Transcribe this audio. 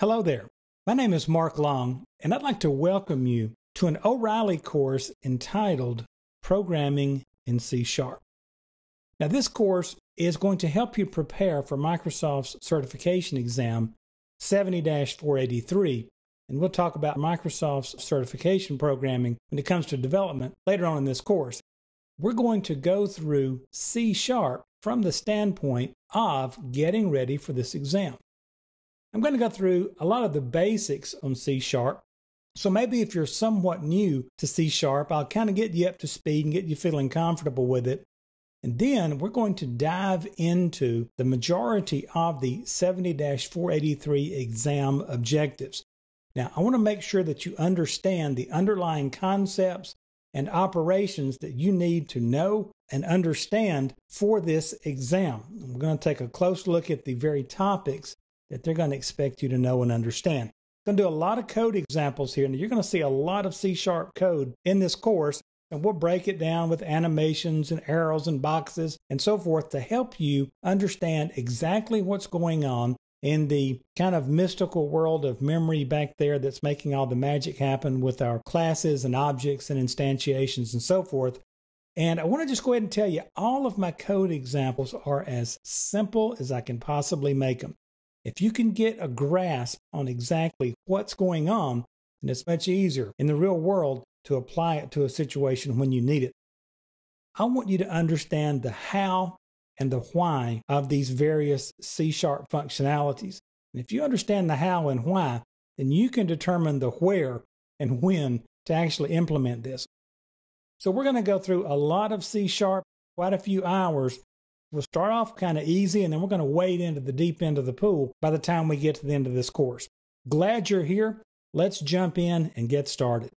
Hello there. My name is Mark Long, and I'd like to welcome you to an O'Reilly course entitled Programming in C Sharp. Now, this course is going to help you prepare for Microsoft's certification exam 70 483, and we'll talk about Microsoft's certification programming when it comes to development later on in this course. We're going to go through C Sharp from the standpoint of getting ready for this exam. I'm going to go through a lot of the basics on C Sharp. So maybe if you're somewhat new to C Sharp, I'll kind of get you up to speed and get you feeling comfortable with it. And then we're going to dive into the majority of the 70 483 exam objectives. Now, I want to make sure that you understand the underlying concepts and operations that you need to know and understand for this exam. We're going to take a close look at the very topics that they're going to expect you to know and understand. I'm going to do a lot of code examples here, and you're going to see a lot of C sharp code in this course. And we'll break it down with animations and arrows and boxes and so forth to help you understand exactly what's going on in the kind of mystical world of memory back there that's making all the magic happen with our classes and objects and instantiations and so forth. And I want to just go ahead and tell you all of my code examples are as simple as I can possibly make them. If you can get a grasp on exactly what's going on, then it's much easier in the real world to apply it to a situation when you need it. I want you to understand the how and the why of these various C sharp functionalities. And if you understand the how and why, then you can determine the where and when to actually implement this. So we're going to go through a lot of C sharp, quite a few hours We'll start off kind of easy and then we're going to wade into the deep end of the pool by the time we get to the end of this course. Glad you're here. Let's jump in and get started.